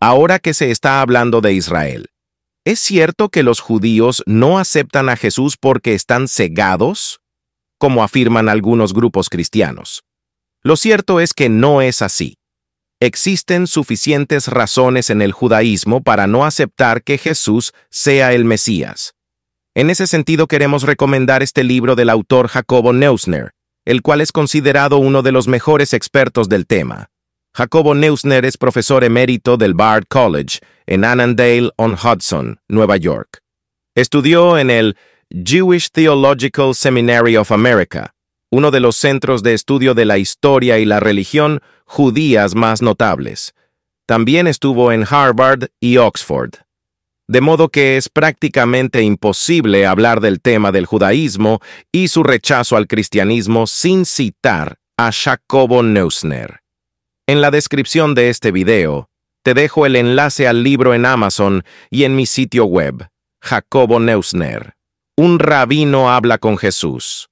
Ahora que se está hablando de Israel, ¿es cierto que los judíos no aceptan a Jesús porque están cegados? Como afirman algunos grupos cristianos. Lo cierto es que no es así. Existen suficientes razones en el judaísmo para no aceptar que Jesús sea el Mesías. En ese sentido queremos recomendar este libro del autor Jacobo Neusner, el cual es considerado uno de los mejores expertos del tema. Jacobo Neusner es profesor emérito del Bard College en Annandale-on-Hudson, Nueva York. Estudió en el Jewish Theological Seminary of America, uno de los centros de estudio de la historia y la religión judías más notables. También estuvo en Harvard y Oxford. De modo que es prácticamente imposible hablar del tema del judaísmo y su rechazo al cristianismo sin citar a Jacobo Neusner. En la descripción de este video, te dejo el enlace al libro en Amazon y en mi sitio web, Jacobo Neusner. Un rabino habla con Jesús.